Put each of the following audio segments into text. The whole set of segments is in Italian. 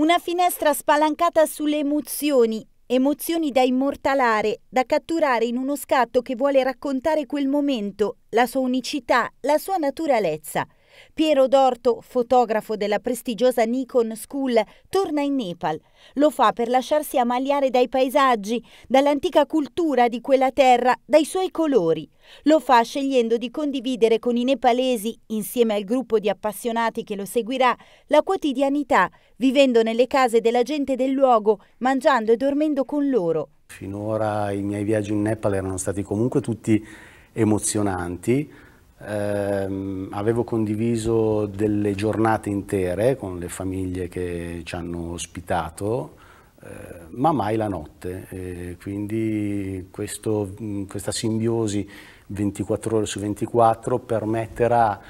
Una finestra spalancata sulle emozioni, emozioni da immortalare, da catturare in uno scatto che vuole raccontare quel momento, la sua unicità, la sua naturalezza. Piero Dorto, fotografo della prestigiosa Nikon School, torna in Nepal. Lo fa per lasciarsi amaliare dai paesaggi, dall'antica cultura di quella terra, dai suoi colori. Lo fa scegliendo di condividere con i nepalesi, insieme al gruppo di appassionati che lo seguirà, la quotidianità, vivendo nelle case della gente del luogo, mangiando e dormendo con loro. Finora i miei viaggi in Nepal erano stati comunque tutti emozionanti, ehm, avevo condiviso delle giornate intere con le famiglie che ci hanno ospitato, eh, ma mai la notte. E quindi questo, mm, questa simbiosi 24 ore su 24 permetterà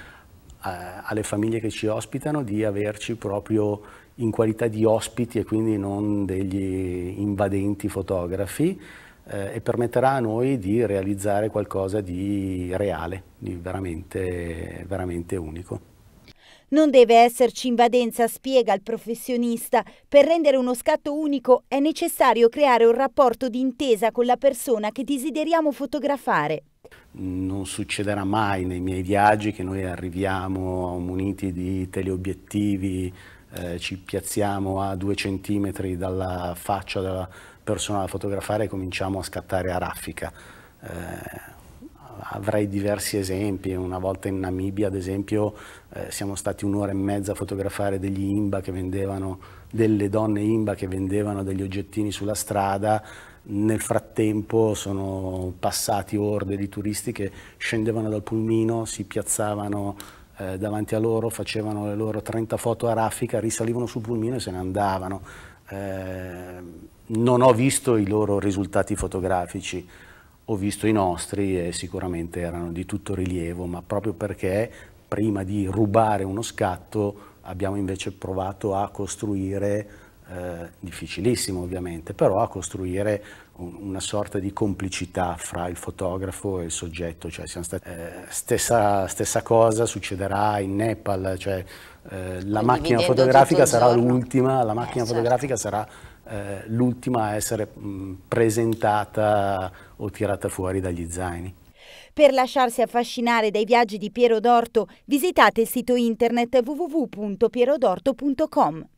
a, eh, alle famiglie che ci ospitano di averci proprio in qualità di ospiti e quindi non degli invadenti fotografi, eh, e permetterà a noi di realizzare qualcosa di reale, di veramente, veramente unico. Non deve esserci invadenza, spiega il professionista. Per rendere uno scatto unico è necessario creare un rapporto di intesa con la persona che desideriamo fotografare. Non succederà mai nei miei viaggi che noi arriviamo muniti di teleobiettivi eh, ci piazziamo a due centimetri dalla faccia della persona da fotografare e cominciamo a scattare a raffica. Eh, avrei diversi esempi, una volta in Namibia ad esempio eh, siamo stati un'ora e mezza a fotografare degli imba che vendevano, delle donne imba che vendevano degli oggettini sulla strada, nel frattempo sono passati orde di turisti che scendevano dal pulmino, si piazzavano eh, davanti a loro, facevano le loro 30 foto a raffica, risalivano sul pulmino e se ne andavano. Eh, non ho visto i loro risultati fotografici, ho visto i nostri e sicuramente erano di tutto rilievo, ma proprio perché prima di rubare uno scatto abbiamo invece provato a costruire eh, difficilissimo ovviamente, però a costruire un, una sorta di complicità fra il fotografo e il soggetto, cioè stati, eh, stessa, stessa, cosa succederà in Nepal, cioè, eh, la, macchina fotografica sarà l'ultima, la eh, macchina certo. fotografica sarà eh, l'ultima a essere mh, presentata o tirata fuori dagli zaini. Per lasciarsi affascinare dai viaggi di Piero D'Orto, visitate il sito internet www.pierodorto.com.